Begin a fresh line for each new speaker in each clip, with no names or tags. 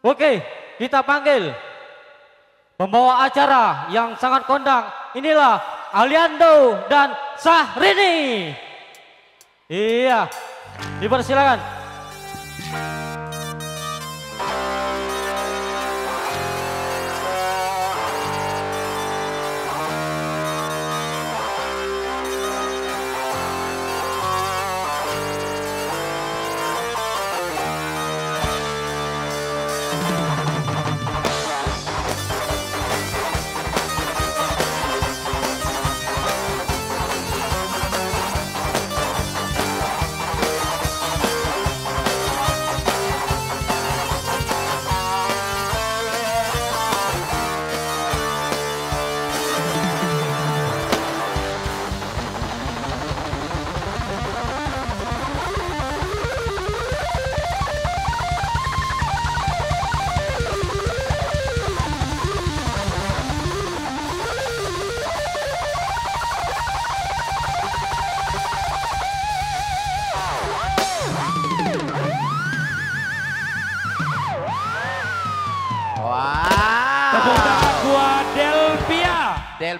Oke, kita panggil pembawa acara yang sangat kondang. Inilah Aliando dan Sahrini. Iya, dipersilakan.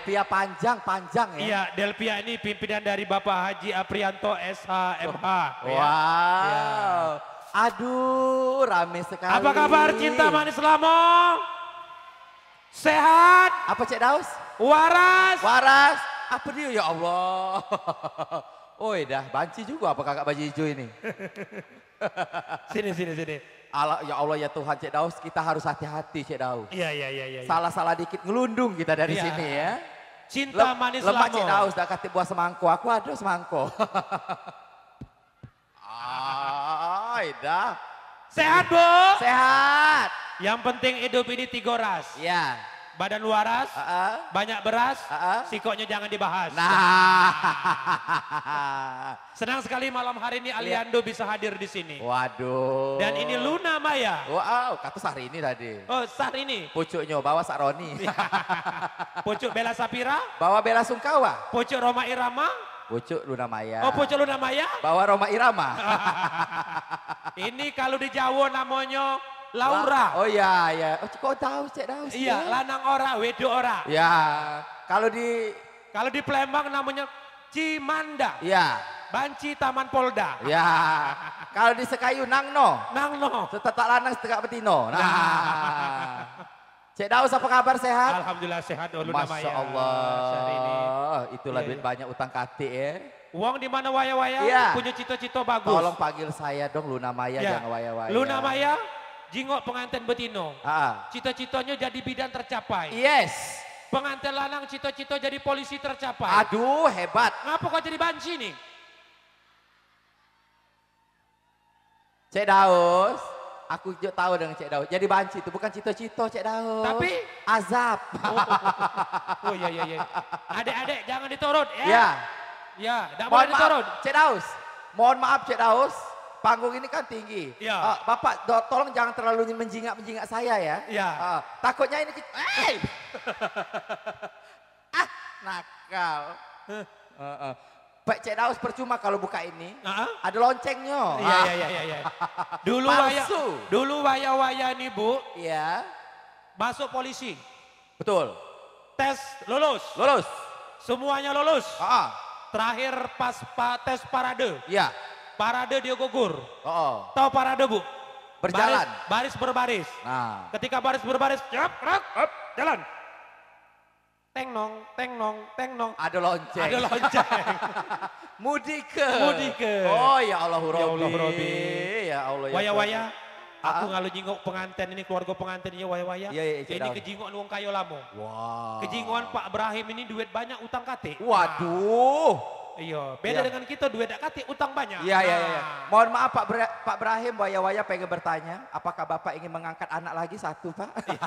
Delpia panjang-panjang ya. Iya, Delpia ini pimpinan dari Bapak Haji Aprianto SHMH. Oh. Iya. Wow. Ya. Aduh, rame sekali. Apa kabar cinta manis lama? Sehat? Apa Cek Daus? Waras? Waras. Apa dia ya Allah? Oi dah banci juga apa kakak baju hijau ini? sini, sini, sini. Allah, ya Allah ya Tuhan Cik Daus, kita harus hati-hati Cik Daus. Iya, iya, iya. Ya, Salah-salah dikit ngelundung kita dari ya. sini ya. Cinta Le manis lemak lamo. Cek Daus, dah kasih buah semangko. Aku ada semangko. Ay, Sehat, Bu? Sehat. Yang penting hidup ini tiga ras. Iya. Badan waras, uh -uh. banyak beras, uh ah, -uh. sikonya jangan dibahas. Nah. Senang sekali malam hari ini Aliando yeah. bisa hadir di sini. Waduh. Dan ini Luna Maya. Wow, kata sehari ini tadi. Oh, sehari ini. Pucuknya bawa Saroni. Iya. Pucuk Bella Sapira. Bawa Bella Sungkawa. Pucuk Roma Irama. Pucuk Luna Maya. Oh, Pucuk Luna Maya. Bawa Roma Irama. ini kalau di Jawa namanya Laura. Oh iya, iya. Oh, kok tahu cek tahu sih? Iya, lanang ora, wedo ora. Iya. Kalau di kalau di Palembang namanya Cimanda. Iya. Banci Taman Polda. Iya. Kalau di Sekayu Nangno. Nangno. Setetak lanang setengah petino. Nah. nah. Cek Daus apa kabar sehat? Alhamdulillah sehat dulu Masya Allah. Ini. Oh, itulah yeah. duit banyak utang katik ya. Uang di mana waya-waya? Yeah. Punya cita-cita bagus. Tolong panggil saya dong Luna Maya yeah. jangan waya-waya. Luna Maya? jingok pengantin betino. Cita-citanya jadi bidan tercapai. Yes. Pengantin lanang cita-cita jadi polisi tercapai. Aduh hebat. Ngapa kau jadi banci nih? Cek Daus, aku juga tahu dengan Cek Daus. Jadi banci itu bukan cita-cita Cek Daus. Tapi azab. Oh, oh, oh. oh iya iya iya. Adik-adik jangan diturut ya. Iya. Ya, enggak ya, boleh diturut. Cek Daus. Mohon maaf Cek Daus panggung ini kan tinggi. Ya. Uh, Bapak do, tolong jangan terlalu menjingak-menjingak saya ya. ya. Uh, takutnya ini... Hey! ah, nakal. Uh, uh. Pak Cek Daus percuma kalau buka ini, uh-huh. ada loncengnya. Iya, iya, iya. iya. iya. Dulu waya, dulu waya-waya nih Bu. Iya. Masuk polisi. Betul. Tes lulus. Lulus. Semuanya lulus. Uh-huh. Terakhir pas pa, tes parade. Iya. Parade dia gugur. Oh. oh. Tahu parade bu? Berjalan. Baris, baris berbaris. Nah. Ketika baris berbaris, jep, rek, up, jalan. Tengnong, tengnong, tengnong. Ada lonceng. Ada lonceng. Mudike. Mudike. Oh ya Allah Robi. Ya Allah Robi. Ya Allah. waya waya. Aku ah, ah. ngalu jingok pengantin ini keluarga pengantin ini waya waya. Ya, ya, ini kejingok wong kayo lamo. Wow. Pak Ibrahim ini duit banyak utang kate. Waduh. Iya, beda iya. dengan kita duit dakati
utang banyak. Iya, iya, iya, iya. nah. iya.
Mohon maaf Pak Bra Pak Ibrahim, Waya-waya pengen bertanya, apakah Bapak ingin mengangkat anak lagi satu, Pak? Iya.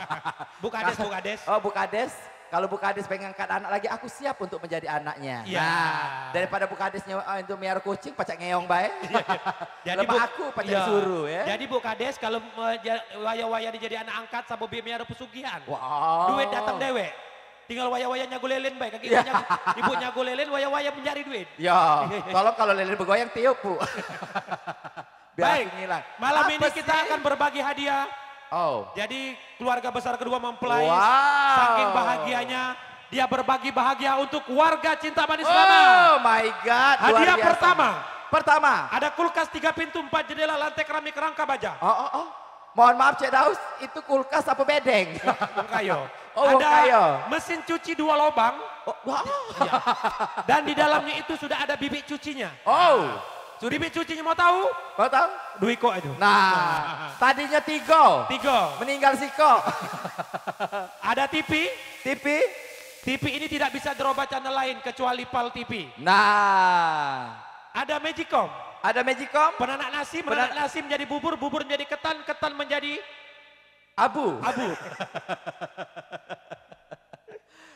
Bukades, Bukades. Oh, Bukades. Kalau Bukades pengen angkat anak lagi, aku siap untuk menjadi anaknya. Iya. Nah, daripada Bukadesnya oh, eh, itu miar kucing, pacak ngeyong baik. Ya. Iya, iya. Jadi aku pacak iya. suruh ya. Jadi Bukades kalau waya-waya dijadi anak angkat, sabo miar pesugihan. Wow. Duit datang dewe tinggal waya-wayanya gue lelen baik kakinya yeah. ibunya gue lelen waya-waya mencari duit ya kalau kalau lelen bergoyang tiup bu baik ngilang. malam Apa ini sih? kita akan berbagi hadiah oh jadi keluarga besar kedua mempelai wow. saking bahagianya dia berbagi bahagia untuk warga cinta manis oh, lama. Oh my God. Hadiah pertama. Pertama. Ada kulkas tiga pintu empat jendela lantai keramik rangka baja. Oh, oh, oh. Mohon maaf Cek Daus, itu kulkas apa bedeng? Kayo. Oh, ada kaya. mesin cuci dua lubang. Oh, wow. ya. Dan di dalamnya itu sudah ada bibit cucinya. Oh. Nah, bibit cucinya mau tahu? Mau tahu? Dwi kok itu. Nah, tadinya tiga. Tiga. Meninggal si siko. ada TV. TV. TV ini tidak bisa diubah channel lain kecuali PAL TV. Nah. Ada Magicom. Ada Magicom. Penanak nasi, menanak nasi menjadi bubur, bubur menjadi ketan, ketan menjadi Abu. Abu.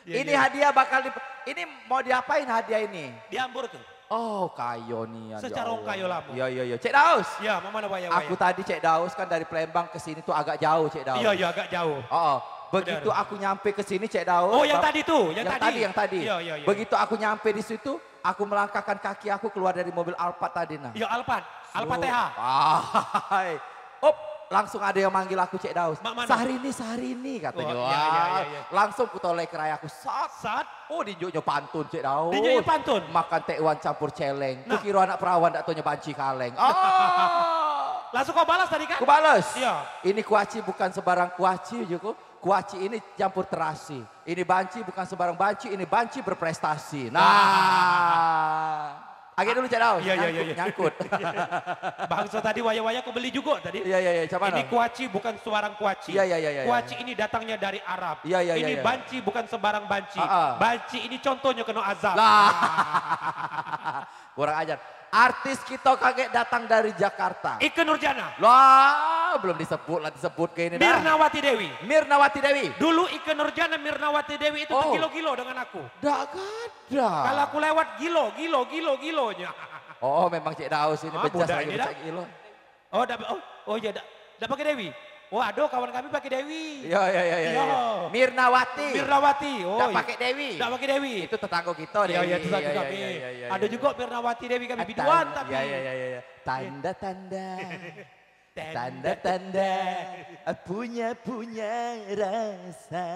Iya, ini iya. hadiah bakal di, ini mau diapain hadiah ini? Diambur tuh. Oh kayo nih. Ya Secara ya kayo lah. Iya iya iya. Cek Daus. Iya mama mana waya, waya. Aku tadi Cek Daus kan dari Palembang ke sini tuh agak jauh Cek Daus. Iya iya agak jauh. Oh, oh. Begitu Benar. aku nyampe ke sini Cek Daus. Oh yang tadi tuh. Yang, yang tadi. tadi. Yang tadi. Iya iya iya. Begitu aku nyampe di situ. Aku melangkahkan kaki aku keluar dari mobil Alphard tadi nah. Iya Alphard. Alphard TH. Ah, Op langsung ada yang manggil aku Cek Daus. Ma sehari ini katanya. Oh, iya, iya, iya, iya. Langsung kutoleh kerai aku. Sat. Sat. Oh dinjuknya pantun Cek Daus. Dinjuknya pantun? Makan tekwan campur celeng. Nah. Kukira anak perawan gak tanya banci kaleng. Oh. langsung kau balas tadi kan? Kau balas. Iya. Ini kuaci bukan sebarang kuaci juga, ya, Kuaci ini campur terasi. Ini banci bukan sebarang banci. Ini banci berprestasi. Nah. Agak dulu cak daun. Iya, iya, iya, iya. Nyangkut. Bangsa tadi waya-waya aku beli juga tadi. Iya, iya, iya. Ini kuaci bukan sebarang kuaci. Iya, iya, iya, iya. Kuaci ini datangnya dari Arab. Iya, iya, iya. Ini iya. banci bukan sebarang banci. Ah, ah. Banci ini contohnya kena azab. Lah. Kurang ajar. Artis kita kakek datang dari Jakarta. Ike Nurjana. loh belum disebut lah disebut ke ini Mirnawati Dewi. Mirnawati Dewi. Dulu Ike Nurjana Mirnawati Dewi itu oh. gilo-gilo dengan aku. Dak ada. Kalau aku lewat gilo, gilo, gilo, gilonya. Oh, memang Cik Daus ini ah, Oh, lagi becak gilo. Oh, dah, oh, oh ya, dah pakai Dewi. Waduh kawan kami pakai Dewi. Iya iya iya iya. Mirnawati. Mirnawati. Oh. Enggak pakai Dewi. Enggak pakai Dewi. Itu tetangga kita Dewi. Iya iya tetangga iya, kami. Ya, ya, ya, ya, ya. Ada iya. juga Mirnawati Dewi kami eh, biduan tapi. Iya iya iya iya. Tanda-tanda. Tanda-tanda punya-punya rasa.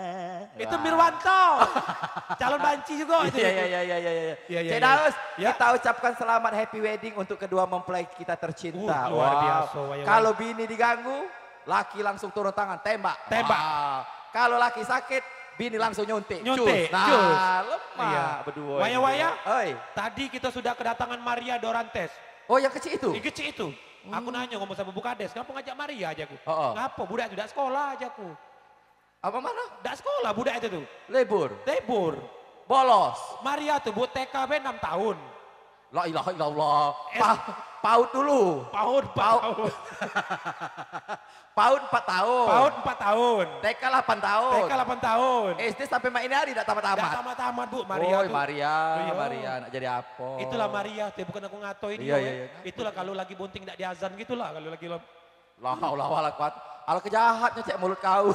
Itu Mirwanto. Calon banci juga itu. Iya iya iya iya iya. Ya, ya, Cedaus, iya. ya. kita ucapkan selamat happy wedding untuk kedua mempelai kita tercinta. Uh, luar wow. biasa. Kalau bini diganggu, laki langsung turun tangan, tembak. Tembak. wow. Kalau laki sakit, bini langsung nyuntik. Nyuntik, Nah, cus. lemah iya. berdua. Waya-waya, Oi. tadi kita sudah kedatangan Maria Dorantes. Oh yang kecil itu? Yang kecil itu. Hmm. Aku nanya ngomong sama des kenapa ngajak Maria aja aku? Oh, oh. Ngapa budak sudah sekolah aja aku. Apa mana? Tidak sekolah budak itu tuh. Lebur? Lebur. Bolos? Maria tuh buat TKB 6 tahun. La ilaha illallah. PAUD dulu. PAUD paut. PAUD. empat PAUD 4 tahun. PAUD 4 tahun. TK 8 tahun. TK 8 tahun. SD sampai main hari tidak tamat-tamat. Tidak tamat-tamat Bu, Maria oh, tuh. Maria, oh, Maria, nak jadi apa? Itulah Maria tuh, bukan aku ngato ini. Iya, iya, iya. Itulah kalau lagi bunting tidak diazan gitulah kalau lagi lo. Lah, lawa lah, kuat. Al kejahatnya cek mulut kau.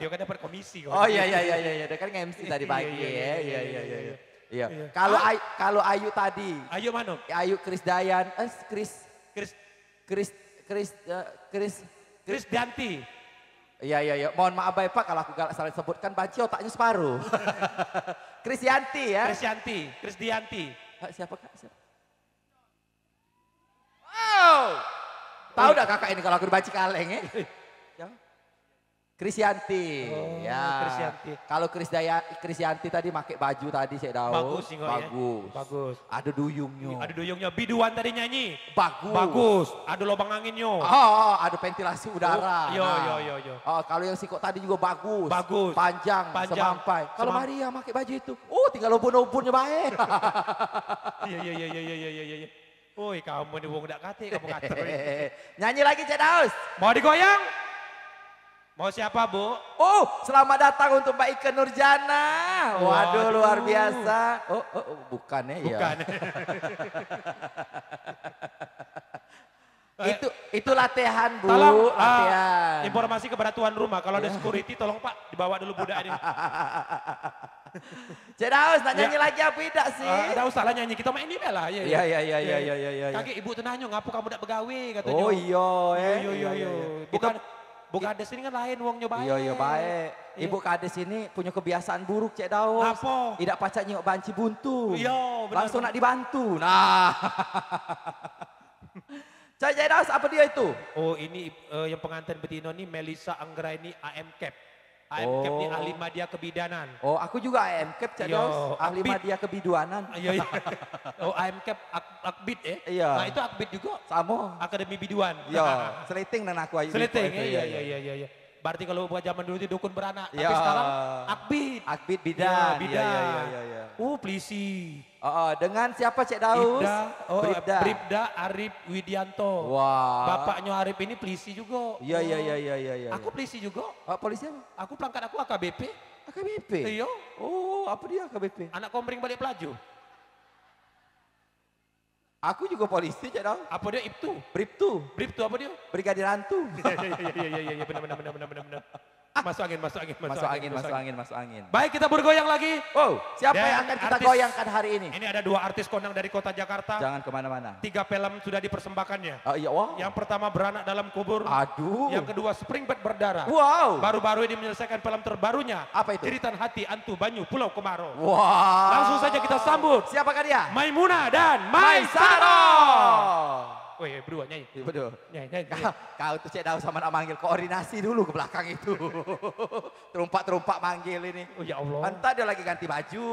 Dia kan dapat komisi. kok. Oh iya, iya, iya, iya, dia kan MC tadi pagi. Iya, iya, iya, iya. iya, iya. Iya. iya. Kalau kalau Ayu tadi. Ayu mana? Ayu Krisdayan, eh Kris Kris Kris Kris eh, Kris Kris Dianti. Iya iya iya. Mohon maaf baik Pak kalau aku galak salah sebutkan Banci otaknya separuh. Krisyanti ya. Krisyanti, Krisdianti. Kak siapa Kak? Siapa? Wow. Tahu udah kakak ini kalau aku baca kaleng ya? Siapa? Krisyanti. Oh, ya. Krisyanti. Kalau Krisdaya Krisyanti tadi pakai baju tadi saya tahu. Bagus Bagus. Ya. Bagus. Ada duyungnya. Ada duyungnya. Biduan tadi nyanyi. Bagus. Bagus. Ada lubang anginnya. Oh, oh, oh ada ventilasi udara. Oh, yo, nah. yo, yo, yo. Oh, kalau yang sikok tadi juga bagus. Bagus. Panjang, Panjang. semampai. Kalau Maria pakai baju itu, oh tinggal lubun-lubunnya baik. E. Iya, iya, iya, iya, iya, iya, iya. Woi, iya. kamu ni wong dak kate, kamu kate. Nyanyi lagi Cek Daus. Mau digoyang? Mau siapa Bu? Oh, selamat datang untuk Mbak Ike Nurjana. Waduh, Waduh. luar biasa. Oh, oh, oh bukan ya. Bukan. Eh, itu itu latihan Bu, tolong, eh, latihan. informasi kepada tuan rumah kalau ada security tolong Pak dibawa dulu budak ini. Cedaus, nak ya. nyanyi ya. lagi apa tidak sih? Tidak eh, usah lah nyanyi, kita main ini lah. Iya, iya, iya, ya, ya, ya, ya. ya, ya. Kaki ibu tenanyo, ngapu kamu tidak begawi. katanya. Oh iyo, eh. Iyo, iyo, iyo. Bukan, Bu Kades ini kan lain uangnya baik. Iya, iya baik. Ibu Kades ini punya kebiasaan buruk Cek Daus. Apa? Tidak pacak nyok banci buntu. Iya, benar. Langsung nak dibantu. Nah. Cek Daus apa dia itu? Oh, ini uh, yang pengantin betina ini Melisa Anggraini AM Cap. AMCAP oh. ini ahli media kebidanan. Oh, aku juga AMCAP, Cak Dos. Ahli media kebiduanan. Iya, iya. Oh, AMCAP ak Akbid ya? Eh? Iya. Nah, itu Akbid juga. Sama. Akademi Biduan. Iya, seliting dan aku. Seliting, iya, iya, iya, iya. iya. iya, iya. Berarti kalau buat zaman dulu itu dukun beranak. Ya. Tapi sekarang akbid. Akbid bidan. Ya, bidan. Ya, ya, ya, ya, ya. Uh, plisi. Oh, oh, dengan siapa Cek Daus? Ibda, oh, Bribda. Bribda Arif Widianto. Wah. Wow. Bapaknya Arif ini polisi juga. Iya, iya, iya, iya, iya. Ya, aku polisi juga. Oh, polisi apa? Aku pelangkat aku AKBP. AKBP? Iya. Oh, apa dia AKBP? Anak komering balik pelaju. Aku juga polisi cak dong. Apa dia Ibtu? Briptu. Briptu apa dia? Brigadir Hantu. Iya, iya iya iya iya iya benar benar benar benar benar. Masuk angin, masuk angin, masuk, masuk angin, masuk angin, masuk angin. Baik, kita bergoyang lagi. Oh, siapa Dan yang akan kita artis, goyangkan hari ini? Ini ada dua artis kondang dari kota Jakarta. Jangan kemana-mana. Tiga film sudah dipersembahkannya. Oh iya, wow. Yang pertama beranak dalam kubur. Aduh. Yang kedua spring bed berdarah. Wow. Baru-baru ini menyelesaikan film terbarunya. Apa itu? Ceritan Hati Antu Banyu Pulau Kemaro. Wow. Langsung saja kita sambut. Siapakah dia? Maimuna dan Maisaro. Maisaro. Woi, oh, iya, berdua nyanyi. Ya? Berdua. Ya, nyanyi, nyanyi. Kau, kau tuh cek tahu sama nak manggil koordinasi dulu ke belakang itu. Terumpak-terumpak manggil ini. Oh ya Allah. Entah dia lagi ganti baju.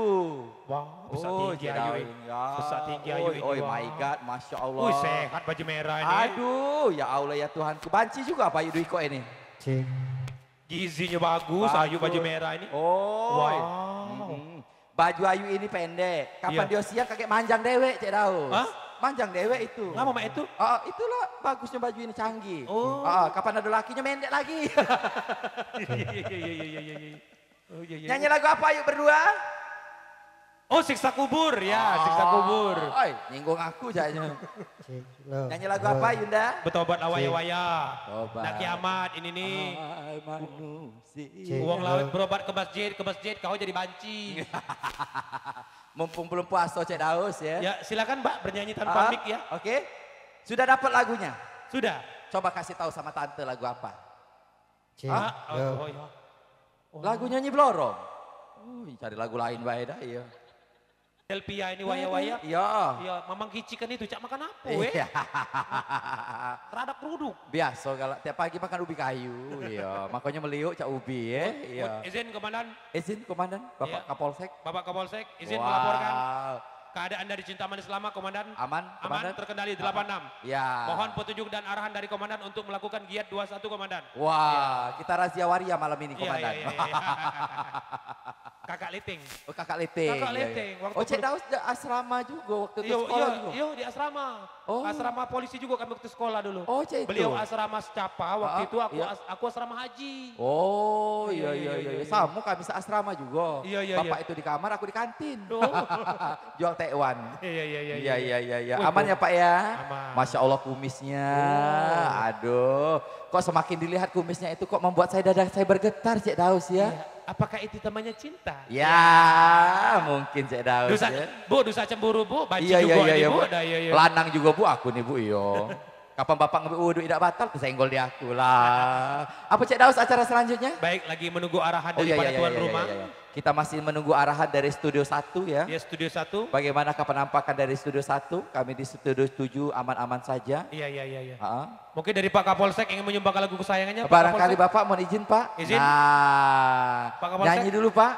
Wah, besar oh, tinggi ayu. ini. Besar tinggi ayu. Oh, oh my God, Masya Allah. Wih, sehat baju merah ini. Aduh, ya Allah ya Tuhan. Kebanci juga Pak Dwi kok ini. Cing. Gizinya bagus, bagus, ayu baju merah ini. Oh. Wah. Wow. Mm -hmm. Baju ayu ini pendek. Kapan yeah. dia siang kakek manjang dewe, cek tahu. Hah? Panjang dewe itu. Lama mah itu? Oh, itulah bagusnya baju ini canggih. Oh. kapan ada lakinya mendek lagi. Iya, iya, iya, iya iya iya, oh, iya, iya, iya. Nyanyi lagu apa yuk berdua? Oh siksa kubur ya, oh. siksa kubur. Oi, nyinggung aku jadinya. Nyanyi lagu apa Yunda? Betobat awaya-waya. Nak kiamat ini nih. Ah, Uang laut berobat ke masjid, ke masjid kau jadi banci. Mumpung belum puas Cek Daus ya. Ya silakan Mbak bernyanyi tanpa uh, mic ya. Oke. Okay. Sudah dapat lagunya? Sudah. Coba kasih tahu sama tante lagu apa. Cik. Ah, oh, oh, oh. Lagu nyanyi Blorong. Oh, cari lagu lain baik dah ya. Telpia ini waya-waya. Ya. Iya. Iya, mamang kicikan itu cak makan apa we? Iya. Terhadap keruduk. Biasa kalau tiap pagi makan ubi kayu. Iya, makanya meliuk cak ubi ya. Iya. Izin komandan. Izin komandan, Bapak iya. Kapolsek. Bapak Kapolsek, izin wow. melaporkan Keadaan dari cinta manis selama Komandan? Aman. Komandan? Aman terkendali 86. Aman. Ya. Mohon petunjuk dan arahan dari Komandan untuk melakukan giat 21 Komandan. Wah, ya. kita razia waria malam ini iya, Komandan. Ya, ya, ya, ya. kakak Liting. Oh, kakak Liting. Kakak iya, iya. Liting. Ya, ya. Oh, Cek Daus asrama juga waktu itu yo, sekolah yo, juga. Yo, di asrama. Oh. Asrama polisi juga kami waktu sekolah dulu. Oh, Cek Beliau asrama secapa, waktu ah, itu aku ya. as, aku asrama haji. Oh, iya iya iya. ya. Sama kami asrama juga. Iya, iya, Bapak ya. itu di kamar, aku di kantin. Oh. Jual Taiwan, Iya iya iya. Iya iya iya. Ya. Aman ya Pak ya? Aman. Masya Allah kumisnya. Oh. Aduh. Kok semakin dilihat kumisnya itu kok membuat saya dada saya bergetar Cik Daus ya. ya. Apakah itu temannya cinta? Ya, ya. mungkin Cik Daus dusa, ya. Bu, dusa cemburu Bu, baca iya, juga iya, iya, iya Bu. Ada, iya, iya. Lanang juga Bu, aku nih Bu, iyo. Kapan bapak ngambil wudhu tidak batal, kesenggol di aku lah. Apa Cik Daus acara selanjutnya? Baik, lagi menunggu arahan oh, dari iya, iya, tuan iya, iya, rumah. Iya, iya, iya. Kita masih menunggu arahan dari Studio 1 ya. Iya Studio 1. Bagaimana penampakan dari Studio 1? Kami di Studio 7 aman-aman saja. Iya, iya, iya. Ya. Uh Mungkin dari Pak Kapolsek ingin menyumbangkan lagu kesayangannya. Barangkali Bapak mau izin Pak. Izin. Nah, Pak Kapolsek. nyanyi dulu Pak.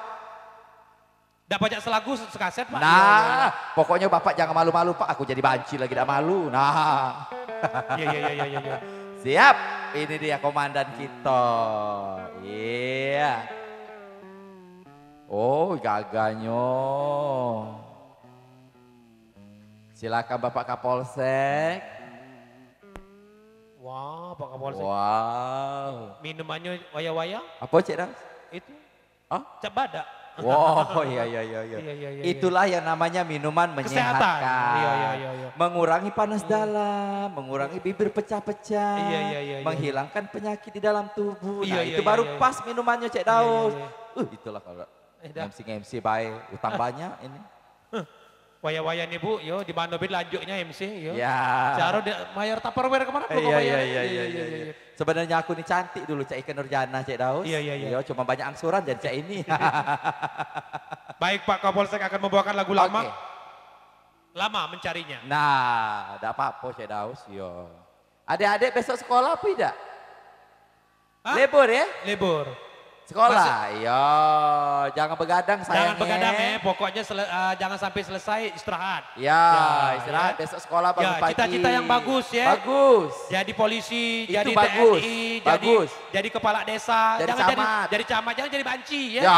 Tidak banyak selagu sekaset Pak. Nah, ya, ya. pokoknya Bapak jangan malu-malu Pak. Aku jadi banci lagi tidak malu. Nah. Iya, iya, iya, iya. Ya. Siap, ini dia komandan kita. Iya. Yeah. Oh, gaganya, Silakan Bapak Kapolsek. Wah, wow, Pak Kapolsek. Wow. Minumannya waya-waya? Apa cek Ras? Itu. Ah? Cak badak. Wow, iya, iya iya iya iya. iya, iya Itulah iya. yang namanya minuman menyehatkan. Iya, iya, iya, iya. Mengurangi panas iya. dalam, mengurangi bibir pecah-pecah, iya, iya, iya, iya. menghilangkan penyakit di dalam tubuh. Iya, nah, iya, itu iya, baru iya. iya. pas minumannya Cek Daus. Iya, iya, iya. Uh, itulah kalau Eh, MC MC baik, utang banyak ini. Waya-waya nih Bu, yo di mana bin lanjutnya MC yo. Ya. Caro mayor Tupperware kemana iya iya, iya, iya, iya, iya, iya, iya. Sebenarnya aku ini cantik dulu cek Ika Nurjana, Daus. Iya, iya, iya. Yo, cuma banyak angsuran dan cek ini. Baik Pak Kapolsek akan membawakan lagu lama. Lama mencarinya. Nah, ada apa-apa cek Daus. Yo. Adik-adik besok sekolah apa tidak? Libur Lebur ya? Lebur. Sekolah, iya. Jangan begadang sayangnya. Jangan begadang eh. pokoknya sele, uh, jangan sampai selesai istirahat. Ya, ya istirahat ya. besok sekolah ya, bangun ya, pagi. Cita-cita yang bagus ya. Bagus. Jadi polisi, Itu jadi bagus. TNI, bagus. jadi jadi kepala desa, jadi jangan camat. jadi jadi camat, jangan jadi banci ya. ya.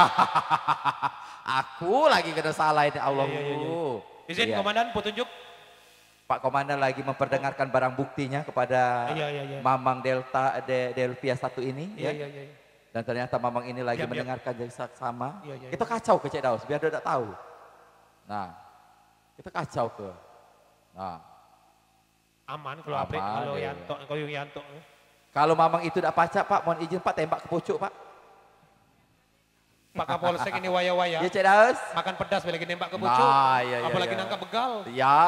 Aku lagi kena salah ini Allah. Ya, ya, ya, ya. Izin ya. komandan petunjuk. Pak Komandan lagi memperdengarkan barang buktinya kepada ya, ya, ya. Mamang Delta De, Delvia satu ini. Iya, ya, ya, ya. ya. Dan ternyata mamang ini lagi ya, mendengarkan ya. sama. Ya, ya, ya. Itu kacau ke cek Daus, biar dia tidak tahu. Nah, itu kacau ke. Nah. Aman kalau Aman, apa kalau ya. yantok, kalau yantok. Kalau mamang itu tidak pacak, Pak, mohon izin Pak, tembak ke pucuk, Pak. Pak Kapolsek ini waya-waya. Ya, Cik Daus. Makan pedas bila lagi nembak ke pucuk. Nah, iya, iya, Apalagi iya. nangkap begal. Ya,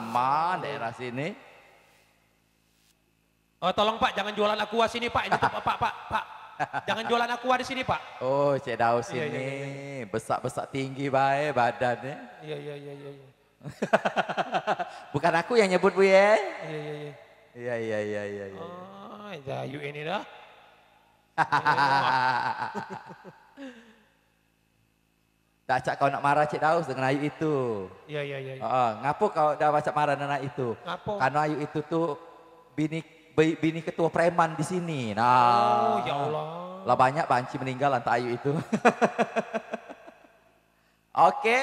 aman daerah sini. Oh, tolong Pak, jangan jualan aku sini Pak. Ini tuh, Pak, Pak, Pak. Jangan jualan aku di sini, Pak. Oh, Cik Daus iya, iya, ini iya, iya, iya. besar-besar tinggi baik badannya. Iya, iya, iya, iya. iya. Bukan aku yang nyebut, Bu, ya? Iya, iya, iya. Iya, iya, iya, iya. iya. Oh, dah, you ini dah. Tak cak kau nak marah Cik Daus dengan Ayu itu. Iya, iya, iya. Ya. Uh, ngapo kau dah macam marah dengan itu? Ngapo? Karena Ayu itu tuh bini bini ketua preman di sini. Nah, oh, ya Allah. Lah banyak banci meninggal antara Ayu itu. Oke,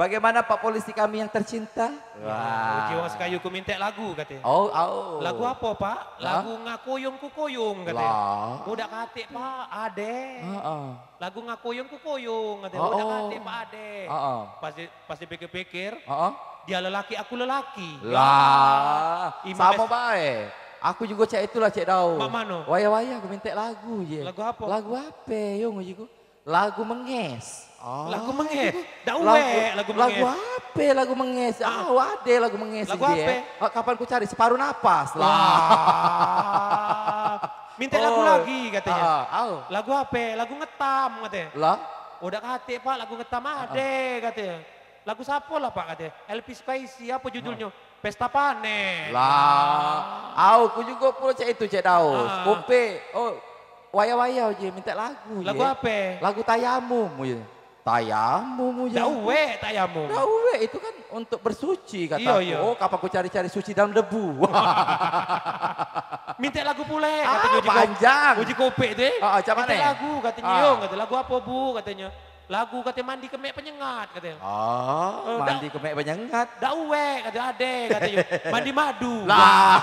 bagaimana Pak Polisi kami yang tercinta? Wah. Jiwa sekayu ku minta lagu katanya. Oh, oh. Lagu apa Pak? Lagu huh? ngakoyong kukoyong katanya. Lah. Udah katik Pak, ade. Uh -uh. Lagu ngakoyong kukoyong katanya. Oh, Udah oh. katik Pak, ade. Uh -uh. Pas, di, pas dipikir-pikir, uh -uh. dia lelaki aku lelaki. Lah, ya. sama baik. Eh? Aku juga cak itulah cak cek Mak mano? Waya-waya aku minta lagu je. Lagu apa? Lagu apa Yo uji ku? Lagu menges. Oh, lagu menges. Dak uwe lagu, lagu menges. Lagu apa lagu menges? Ah, oh, ada lagu menges Lagu apa? Eh. Oh, kapan ku cari separuh napas lah. Minta oh. lagu lagi katanya. Ah, oh. Lagu apa? Lagu ngetam katanya. Lah? Udah kate pak lagu ngetam ada ah. ah. katanya. Lagu siapa lah pak katanya? Elvis Spicy apa judulnya? pesta panen. Lah, ah. au ku juga pulo cek itu cek daus. Uh. Ah. Kopi. Oh, waya-waya je minta lagu je. Lagu apa? Lagu tayamum je. Tayamum je. Dah uwe eh, tayamum. Eh, itu kan untuk bersuci kata iyo, iyo. Oh, kapan aku cari-cari suci dalam debu. minta lagu pula eh, kata ah, panjang. Uji kopi tu. Heeh, uh, uh, Minta lagu katanya, uh. Ah. yo, kata lagu apa Bu katanya. Lagu katanya mandi kemek penyengat katanya. Oh, uh, mandi da, kemek penyengat. Dak uwe kata ade katanya. mandi madu. Lah.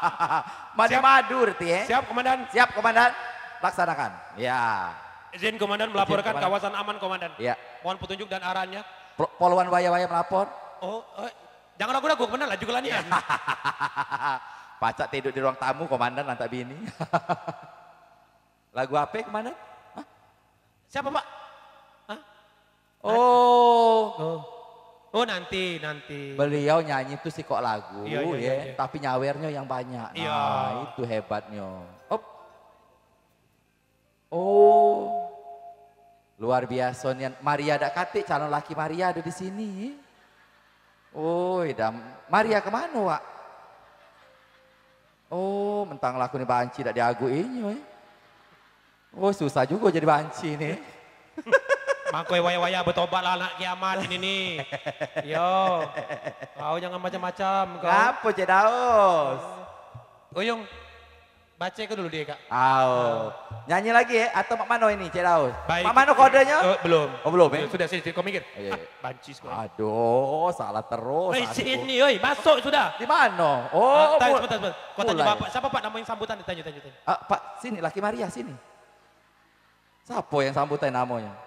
mandi siap, madu berarti ya. Siap komandan. Siap komandan. Laksanakan. Ya. Izin komandan melaporkan Izin, komandan. kawasan aman komandan. Ya. Mohon petunjuk dan arahannya. Poluan waya-waya melapor. Oh, eh, jangan ragu-ragu komandan laju ya. Pacak tidur di ruang tamu komandan lantak bini. Lagu apa komandan? Siapa pak? Oh. oh. Oh nanti, nanti. Beliau nyanyi itu sih kok lagu iya, iya, ya, iya. iya. tapi nyawernya yang banyak. Iya. Nah, itu hebatnya. Op. Oh. Luar biasa nih. Maria dak katik calon laki Maria ada di sini. Oh, dam. Maria kemana, Wak? Oh, mentang laku nih banci dak diagu ini. Eh. Oh, susah juga jadi banci nih. Mangkoy waya-waya bertobat lah anak kiamat ini nih. Yo, kau jangan macam-macam kau. Apa Cik Daus? Uyung, oh, baca ke dulu dia kak. Oh. Nyanyi lagi ya atau Mak Mano ini Cik Daus? Baik. Mak Mano kodenya? Uh, oh, belum. Oh belum ya? Sudah sini, kau mikir. Oh, iya, iya. Ah, kau. Aduh, salah terus. Oi, sini oi, masuk sudah. Di mana? Oh, ah, tanya, sebentar, sebentar. Kau tanya bapak, siapa pak nama sambutan? Tanya, tanya, tanya. Ah, pak, sini, Laki Maria, sini. Siapa yang sambutan namanya?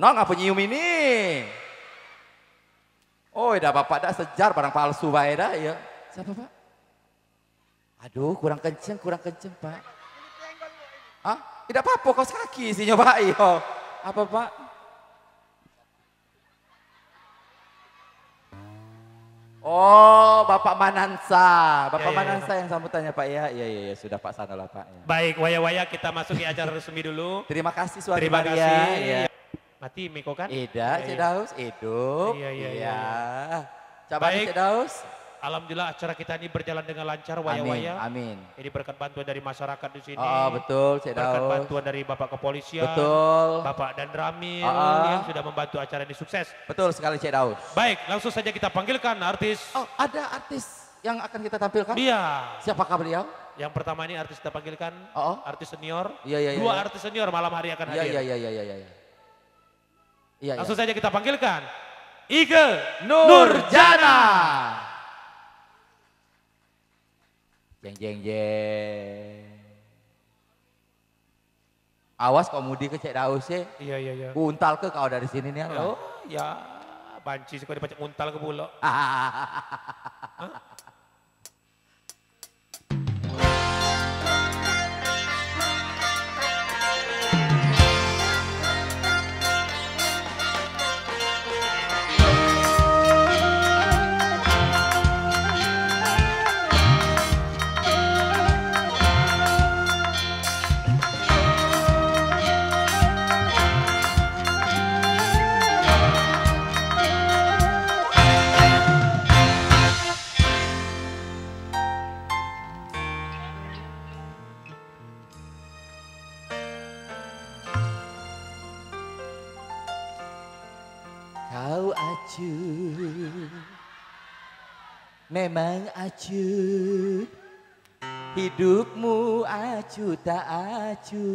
Nong apa nyium ini? Oh, dah bapak dah sejar barang palsu pak ya dah ya. Siapa pak? Aduh, kurang kenceng, kurang kenceng pak. Hah? Tidak apa-apa kau kaki sih nyoba yo. Ya. Apa pak? Oh, Bapak Manansa. Ya, bapak ya, ya, Manansa ya. yang sambutannya Pak ya. Iya, iya, ya. sudah Pak lah Pak. Ya. Baik, waya-waya kita masuk ke acara resmi dulu. Terima kasih Suara Terima Maria. kasih. Ya. Mati Miko kan? Ida, ya, Cedaus, iya. hidup. Iya. iya, iya, iya. Ya. Baik. Cedaus. Alhamdulillah acara kita ini berjalan dengan lancar waya-waya. Amin, amin. Ini berkat bantuan dari masyarakat di sini. Oh, betul, Cik Berkat bantuan dari Bapak Kepolisian. Betul. Bapak dan Ramil oh. Ah, ah. yang sudah membantu acara ini sukses. Betul sekali Cik Daus. Baik, langsung saja kita panggilkan artis. Oh, ada artis yang akan kita tampilkan? Iya. Siapakah beliau? Yang pertama ini artis kita panggilkan, oh, oh. artis senior. Iya, iya, iya. Dua iya. artis senior malam hari akan iya, hadir. Iya, iya, iya, iya, iya. Iya, Langsung iya. saja kita panggilkan Ike Nurjana. Jeng jeng jeng. Awas kau mudi ke cek daus ya. Iya iya iya. Untal ke kau dari sini nih. Oh ya, banci sih kau dipacak untal ke Pulau. Memang acu Hidupmu acu tak acu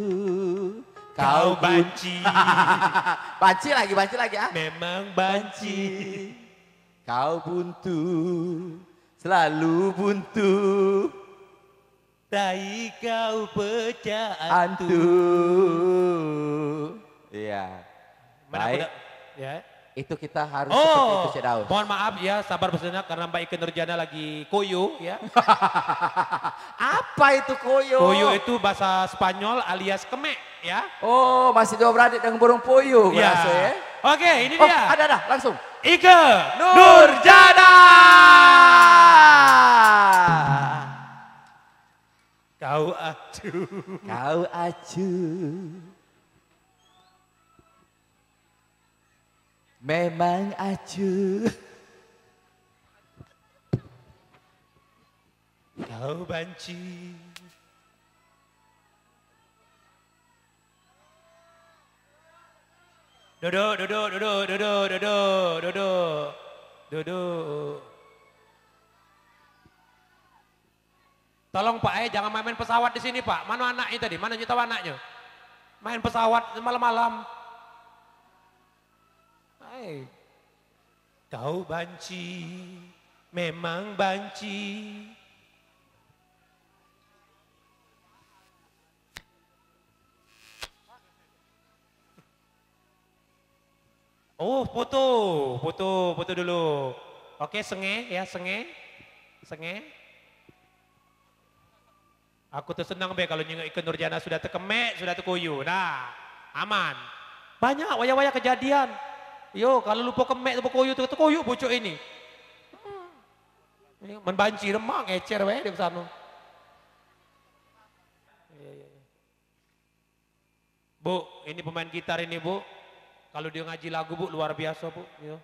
Kau banci Banci lagi, banci lagi ah Memang banci Kau buntu Selalu buntu Tai kau pecah antu Iya Baik Ya itu kita harus oh, seperti itu Mohon maaf ya, sabar bersejenak karena Mbak Ike Nurjana lagi koyo ya. Apa itu koyo? Koyo itu bahasa Spanyol alias kemek ya. Oh, masih dua beradik dengan burung puyuh ya. ya. Oke, ini oh, dia. Ada ada, langsung. Ike Nurjana. Nurjana. Kau acu. Kau acu. Memang acuh. Kau banci. Duduk, duduk, duduk, duduk, duduk, duduk, duduk. Tolong Pak eh jangan main, pesawat di sini Pak. Mana anaknya tadi? Mana tahu anaknya? Main pesawat malam-malam. Hai. Kau banci, memang banci. Oh, foto, foto, foto dulu. Oke, senge ya, senge. Senge. Aku tuh senang be kalau nyengok ikan Nurjana sudah terkemek, sudah terkuyu. Nah, aman. Banyak waya-waya kejadian. Yo, kalau lupa kemek lupa koyu tu kata koyu bocok ini. Hmm. Membanci remang ecer wae di sana. Ya, ya, ya. Bu, ini pemain gitar ini bu. Kalau dia ngaji lagu bu luar biasa bu. Yo.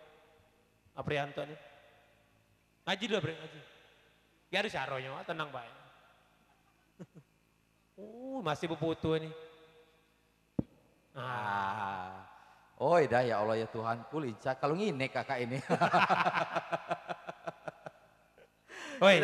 Aprianto ini. Ngaji dulu bre, ngaji. harus saronya, ah, tenang baik. uh, masih bu putu ini. Ah. Oh iya dah ya Allah ya Tuhan, kulincah kalau ngine kakak ini. Woi,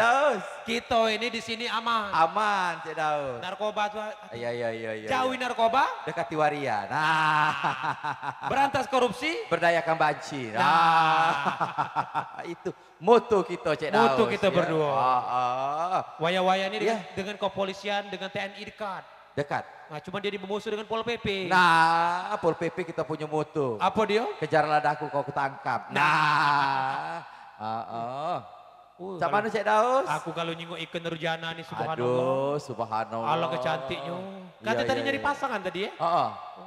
kita ini di sini aman. Aman, cek daus. Narkoba tuh. Iya, iya, iya. iya Jauhi ya. narkoba. Dekati waria. Nah. Berantas korupsi. Berdayakan banci. Nah. nah. Itu moto kita cek daus. Moto kita ya. berdua. Ah, ah. Waya-waya ini yeah. dengan, dengan kepolisian, dengan TNI dekat. Dekat. Nah, cuma dia bermusuh dengan Pol PP. Nah, Pol PP kita punya mutu. Apa dia? Kejar ladaku kau ketangkap. Nah. Heeh. Nah. Oh, oh. uh, uh. Uh, mana Cik Daus? Aku kalau nyinggung ikan Nurjana nih, subhanallah. Aduh, subhanallah. Allah kecantiknya. Ya, Kata ya, tadi ya, nyari ya. pasangan tadi ya? Heeh. Uh, uh. Oh,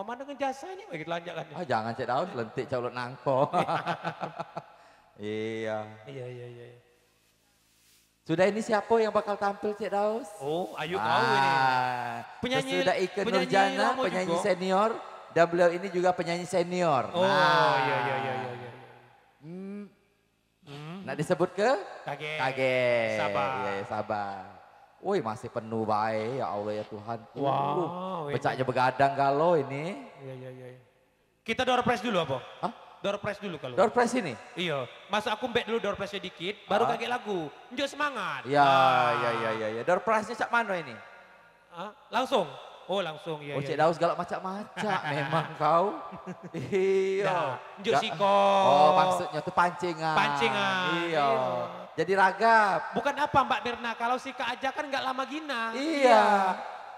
Mama dengan jasanya bagi telanjak Ah, jangan Cik Daus, lentik caulut nangko. iya. Iya, iya, iya. iya. Sudah ini siapa yang bakal tampil Cik Daus? Oh, Ayu ah, tahu ini. Penyanyi Sudah Ike penyanyi Nurjana, penyanyi juga. senior dan beliau ini juga penyanyi senior. Oh, nah. iya iya iya iya. iya. Hmm. Hmm. Nak disebut ke? Kage. Kage. Sabar. Ya, sabar. Woi masih penuh baik ya Allah ya Tuhan. Uh, wow. Pecaknya begadang galau ini. Iya iya iya. iya. Kita doa press dulu apa? Hah? Doorpress dulu kalau. Doorpress gitu. ini? Iya. Masa aku mbek dulu doorpressnya dikit, baru ah. kaget lagu. Njuk semangat. Ya, ah. ya, ya, ya, ya. Doorpressnya cak mana ini? Ah, langsung. Oh langsung, ya Oh cek iya, iya. daus galak macak-macak memang kau. iya. Nah, siko. Oh maksudnya tuh pancingan. Pancingan. Iya. iya. Jadi raga Bukan apa Mbak Mirna, kalau sika aja kan nggak lama gina. iya.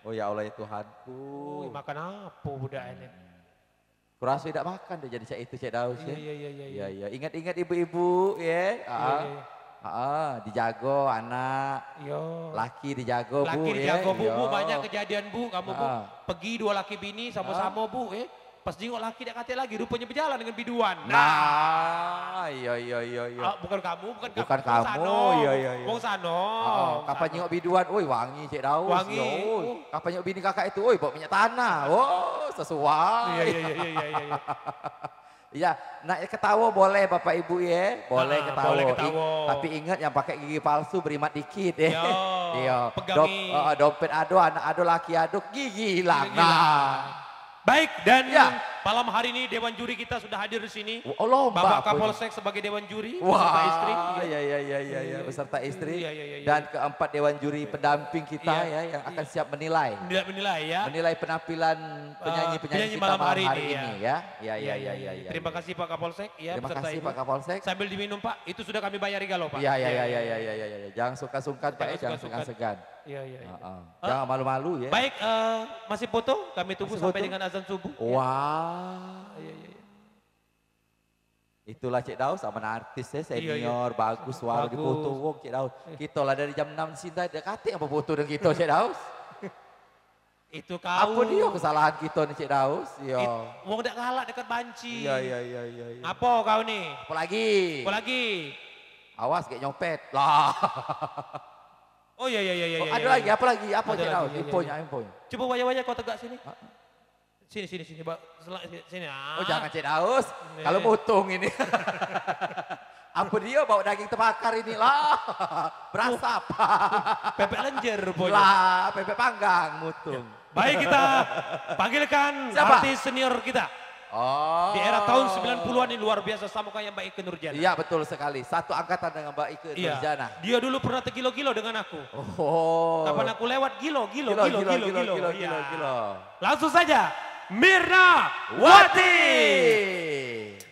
Oh ya Allah ya Tuhanku. Oh, ya makan apa budak ini? Hmm. Kurasa tidak makan deh, jadi saya itu saya daus ya. Iya iya, iya iya iya iya. Ingat-ingat ibu-ibu ya. Aa, iya, ah, ah. iya, iya. Ah, dijago anak. Yo. Laki dijago laki bu. Laki dijago ya. bu, bu, banyak kejadian bu. Kamu Aa. bu pergi dua laki bini sama-sama bu eh. Pas jenguk laki dia kata lagi, rupanya berjalan dengan biduan. Nah, nah iya iya iya iya. Ah, bukan kamu, bukan, bukan kamu. kamu, iya iya iya. Wong sano. Oh, kapan jenguk biduan, oi wangi cek daun. Wangi. Oh. Kapan jenguk bini kakak itu, oi bawa minyak tanah. Oh, sesuai. Iya iya iya iya iya. Iya, iya nak ketawa boleh Bapak Ibu ya, boleh nah, ketawa. Boleh ketawa. I, tapi ingat yang pakai gigi palsu berimat dikit ya. Iya. Dop, uh, dompet ado, anak ado, laki ado, gigi hilang. Nah. Baik dan ya. malam hari ini Dewan Juri kita sudah hadir di sini. Oh, lomba Bapak Kapolsek sebagai Dewan Juri Wah, beserta istri. Iya, iya, iya, iya, ya. beserta istri. Iya, iya, iya, ya. Dan keempat Dewan Juri iya. pendamping kita ya, ya yang akan iya. siap menilai. Tidak menilai ya. Menilai penampilan eh, penyanyi-penyanyi uh, kita malam hari, hari ini, ini ya. Ya, ya, ya, iya, ya, ya, ya. Terima ya. kasih Pak Kapolsek. Ya, Terima kasih Pak Kapolsek. Sambil diminum Pak, itu sudah kami bayari galau Pak. Iya, iya, iya, iya, iya, iya, iya. Jangan sungkan-sungkan Pak, jangan sungkan-sungkan. Iya, iya. Ya. Uh, uh. Jangan malu-malu ya. Baik, uh, masih foto? Kami tunggu masih sampai foto? dengan azan subuh. Iya. Wah. Wow. Iya, iya, iya. Itulah Cik Daus sama artis ya, senior, iya, iya. bagus suara di foto. Wong Cik Daus, eh. kita lah dari jam 6 sinta dekati apa foto dengan kita Cik Daus. Itu kau. Apa dia kesalahan kita nih Cik Daus? Iya. It, wong dak galak dekat banci. Iya, iya, iya, iya, iya. Apa kau nih? Apa lagi? Apa lagi? Awas kayak nyopet. Lah. Oh iya iya iya iya. Oh, iya, ada iya, lagi, iya. apa lagi? Apa ada lagi? Iya, infonya, iya, infonya. Coba wajah-wajah kau tegak sini. Ah. Sini sini sini, Pak. Sini. Ah. Oh, jangan cek daus. Kalau mutung ini. apa dia bawa daging terbakar ini lah. Berasap. Oh, bebek lenjer Boy. Lah, bebek panggang mutung. Ya. Baik kita panggilkan Siapa? artis senior kita. Oh. Di era tahun 90-an ini luar biasa sama kayak Mbak Ike Nurjana. Iya betul sekali. Satu angkatan dengan Mbak Ike iya. Nurjana. Dia dulu pernah tegilo gilo dengan aku. Oh. Kapan aku lewat gilo, gilo, gilo, gilo, gilo, gilo, gilo, gilo, gilo, gilo, gilo. Langsung saja Mirna Wati. Wati.